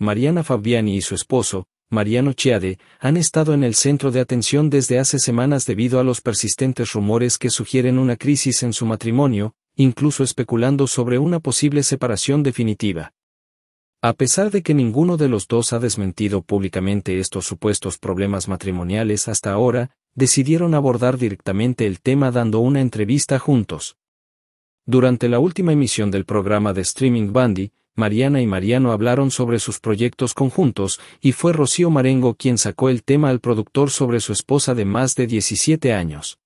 Mariana Fabiani y su esposo, Mariano Chiade, han estado en el centro de atención desde hace semanas debido a los persistentes rumores que sugieren una crisis en su matrimonio, incluso especulando sobre una posible separación definitiva. A pesar de que ninguno de los dos ha desmentido públicamente estos supuestos problemas matrimoniales hasta ahora, decidieron abordar directamente el tema dando una entrevista juntos. Durante la última emisión del programa de streaming Bandy, Mariana y Mariano hablaron sobre sus proyectos conjuntos, y fue Rocío Marengo quien sacó el tema al productor sobre su esposa de más de 17 años.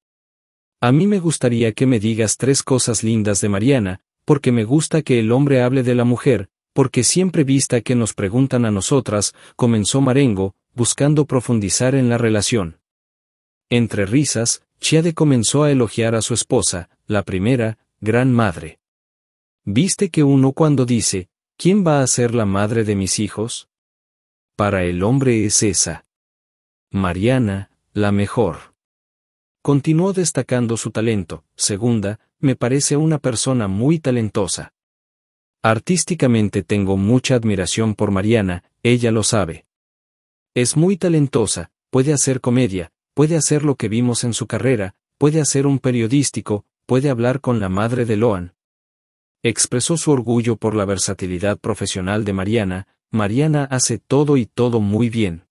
A mí me gustaría que me digas tres cosas lindas de Mariana, porque me gusta que el hombre hable de la mujer, porque siempre vista que nos preguntan a nosotras, comenzó Marengo, buscando profundizar en la relación. Entre risas, Chiade comenzó a elogiar a su esposa, la primera, gran madre. Viste que uno cuando dice, ¿Quién va a ser la madre de mis hijos? Para el hombre es esa. Mariana, la mejor. Continuó destacando su talento. Segunda, me parece una persona muy talentosa. Artísticamente tengo mucha admiración por Mariana, ella lo sabe. Es muy talentosa, puede hacer comedia, puede hacer lo que vimos en su carrera, puede hacer un periodístico, puede hablar con la madre de Loan, expresó su orgullo por la versatilidad profesional de Mariana, Mariana hace todo y todo muy bien.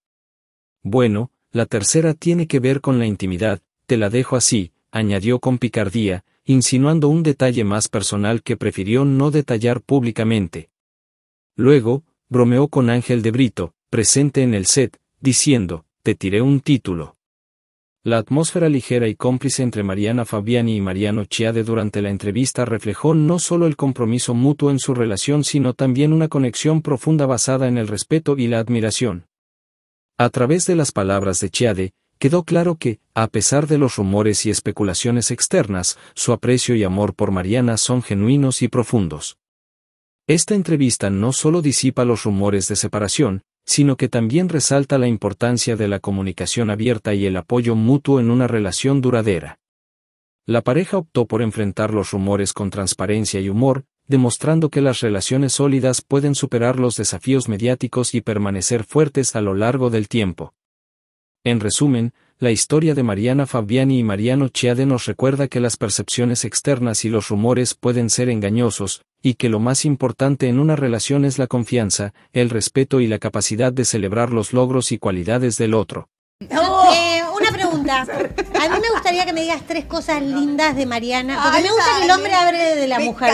Bueno, la tercera tiene que ver con la intimidad, te la dejo así, añadió con picardía, insinuando un detalle más personal que prefirió no detallar públicamente. Luego, bromeó con Ángel de Brito, presente en el set, diciendo, te tiré un título. La atmósfera ligera y cómplice entre Mariana Fabiani y Mariano Chiade durante la entrevista reflejó no solo el compromiso mutuo en su relación, sino también una conexión profunda basada en el respeto y la admiración. A través de las palabras de Chiade, quedó claro que, a pesar de los rumores y especulaciones externas, su aprecio y amor por Mariana son genuinos y profundos. Esta entrevista no solo disipa los rumores de separación, sino que también resalta la importancia de la comunicación abierta y el apoyo mutuo en una relación duradera. La pareja optó por enfrentar los rumores con transparencia y humor, demostrando que las relaciones sólidas pueden superar los desafíos mediáticos y permanecer fuertes a lo largo del tiempo. En resumen, la historia de Mariana Fabiani y Mariano Chiade nos recuerda que las percepciones externas y los rumores pueden ser engañosos, y que lo más importante en una relación es la confianza, el respeto y la capacidad de celebrar los logros y cualidades del otro. Eh, una pregunta. A mí me gustaría que me digas tres cosas lindas de Mariana, porque me gusta que el hombre abre de la mujer.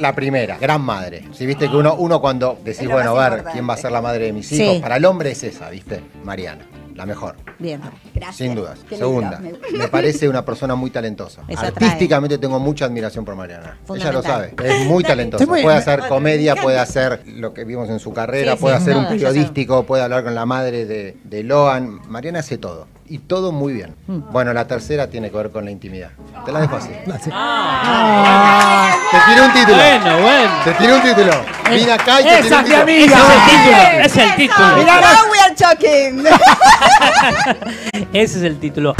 La, primera, gran madre. Si viste que uno, uno cuando decís, bueno, a ver, ¿quién va a ser la madre de mis hijos? Para el hombre es esa, ¿viste? Mariana la mejor. Bien, gracias. Sin dudas. Segunda, me... parece una persona muy talentosa. Artísticamente tengo mucha admiración por Mariana. Ella lo sabe, es muy talentosa. puede hacer comedia, puede hacer lo que vimos en su carrera, puede hacer un periodístico, puede hablar con la madre de, de Loan. Mariana hace todo y todo muy bien. Mm. Bueno, la tercera tiene que ver con la intimidad. Te la dejo así. Ah. Ah. Te tiro un título. Bueno, bueno. Te tiro un título. Mira acá y te tiro un es el título. Es el título. no, we are talking. Ese es el título.